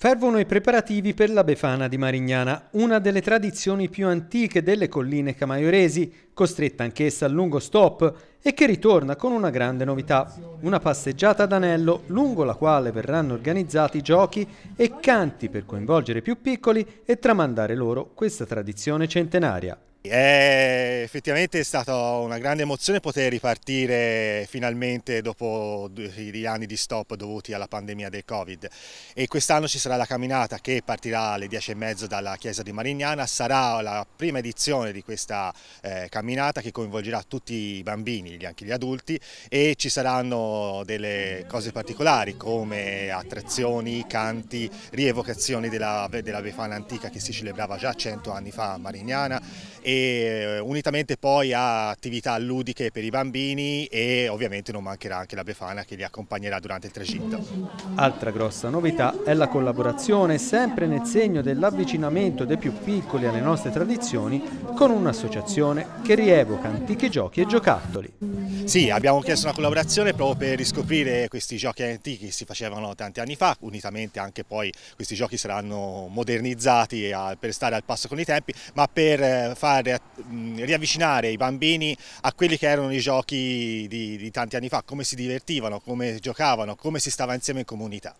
Fervono i preparativi per la Befana di Marignana, una delle tradizioni più antiche delle colline camaioresi, costretta anch'essa al lungo stop e che ritorna con una grande novità, una passeggiata ad anello lungo la quale verranno organizzati giochi e canti per coinvolgere i più piccoli e tramandare loro questa tradizione centenaria. È effettivamente è stata una grande emozione poter ripartire finalmente dopo gli anni di stop dovuti alla pandemia del Covid e quest'anno ci sarà la camminata che partirà alle 10 e 10.30 dalla chiesa di Marignana, sarà la prima edizione di questa eh, camminata che coinvolgerà tutti i bambini, anche gli adulti e ci saranno delle cose particolari come attrazioni, canti, rievocazioni della, della Befana antica che si celebrava già 100 anni fa a Marignana e eh, unitamente poi a attività ludiche per i bambini e ovviamente non mancherà anche la Befana che li accompagnerà durante il tragitto. Altra grossa novità è la collaborazione sempre nel segno dell'avvicinamento dei più piccoli alle nostre tradizioni con un'associazione che rievoca antichi giochi e giocattoli. Sì, abbiamo chiesto una collaborazione proprio per riscoprire questi giochi antichi che si facevano tanti anni fa, unitamente anche poi questi giochi saranno modernizzati per stare al passo con i tempi, ma per eh, far eh, riavvicinare i bambini a quelli che erano i giochi di, di tanti anni fa, come si divertivano, come giocavano, come si stava insieme in comunità.